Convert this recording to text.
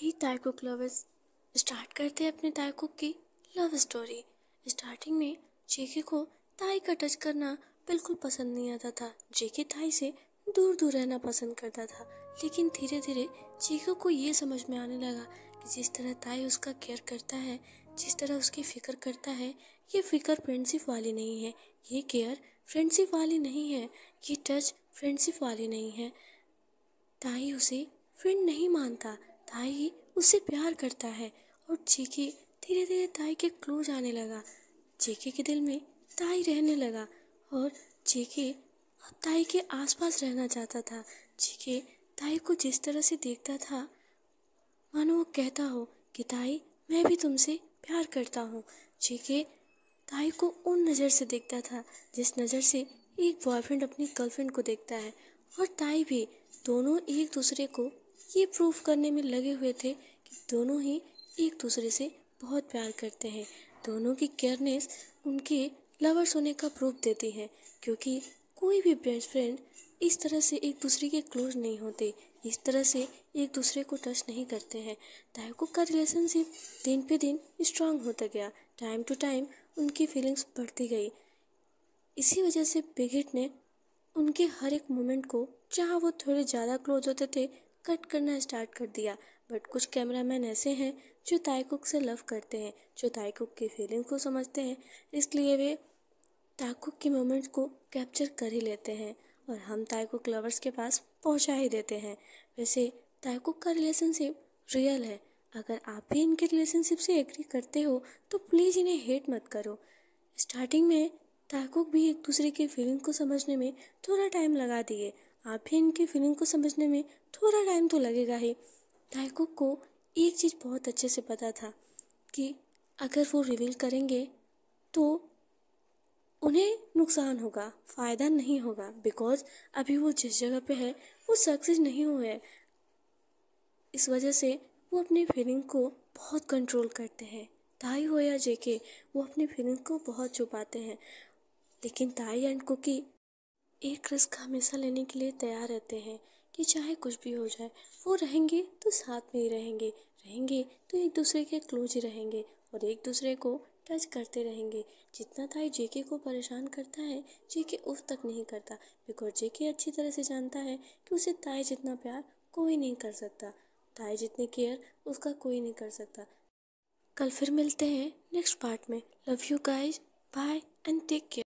ही ताइकुक lovers start करते हैं अपने ताइकुक की लव स्टोरी स्टार्टिंग में जेके को ताई का टच करना बिल्कुल पसंद नहीं आता था जेके ताई से दूर दूर रहना पसंद करता था लेकिन धीरे धीरे जेके को ये समझ में आने लगा कि जिस तरह ताई उसका केयर करता है जिस तरह उसकी फ़िक्र करता है ये फ़िक्र फ्रेंडशिप वाली नहीं है ये केयर फ्रेंडशिप वाली नहीं है ये टच फ्रेंडशिप वाली नहीं है ताई उसे फ्रेंड नहीं मानता ताई उससे प्यार करता है और जेके धीरे धीरे ताई के क्लोज आने लगा जेके के दिल में ताई रहने लगा और जेके अब ताई के आसपास रहना चाहता था जेके ताई को जिस तरह से देखता था मानो वो कहता हो कि ताई मैं भी तुमसे प्यार करता हूँ जेके ताई को उन नज़र से देखता था जिस नज़र से एक बॉयफ्रेंड अपनी गर्लफ्रेंड को देखता है और ताई भी दोनों एक दूसरे को ये प्रूफ करने में लगे हुए थे कि दोनों ही एक दूसरे से बहुत प्यार करते हैं दोनों की केयरनेस उनके लवर्स होने का प्रूफ देती है क्योंकि कोई भी बेस्ट फ्रेंड इस तरह से एक दूसरे के क्लोज नहीं होते इस तरह से एक दूसरे को टच नहीं करते हैं तायको का रिलेशनशिप दिन पे दिन स्ट्रांग होता गया टाइम टू टाइम उनकी फीलिंग्स बढ़ती गई इसी वजह से बिगिट ने उनके हर एक मोमेंट को जहाँ वो थोड़े ज़्यादा क्लोज होते थे कट करना स्टार्ट कर दिया बट कुछ कैमरामैन ऐसे हैं जो ताइकुक से लव करते हैं जो ताइकुक की फीलिंग को समझते हैं इसलिए वे ताइकुक की मोमेंट को कैप्चर कर ही लेते हैं और हम ताइकुक लवर्स के पास पहुंचा ही देते हैं वैसे ताइकुक का रिलेशनशिप रियल है अगर आप भी इनके रिलेशनशिप से एग्री करते हो तो प्लीज़ इन्हें हेट मत करो स्टार्टिंग में ताइकुक भी एक दूसरे की फीलिंग को समझने में थोड़ा टाइम लगा दिए आप भी इनकी फीलिंग को समझने में थोड़ा टाइम तो लगेगा ही डायकुक को एक चीज़ बहुत अच्छे से पता था कि अगर वो रिवील करेंगे तो उन्हें नुकसान होगा फ़ायदा नहीं होगा बिकॉज अभी वो जिस जगह पे है वो सक्सेस नहीं हुए इस वजह से वो अपनी फीलिंग को बहुत कंट्रोल करते हैं ताई हो या जेके वो अपनी फीलिंग को बहुत छुपाते हैं लेकिन ताई एंड कुकी एक रिस्क हमेशा लेने के लिए तैयार रहते हैं कि चाहे कुछ भी हो जाए वो रहेंगे तो साथ में ही रहेंगे रहेंगे तो एक दूसरे के क्लोज ही रहेंगे और एक दूसरे को टच करते रहेंगे जितना ताई जेके को परेशान करता है जेके उफ तक नहीं करता बिकॉज जेके अच्छी तरह से जानता है कि उसे ताई जितना प्यार कोई नहीं कर सकता ताई जितनी केयर उसका कोई नहीं कर सकता कल फिर मिलते हैं नेक्स्ट पार्ट में love you guys bye and take care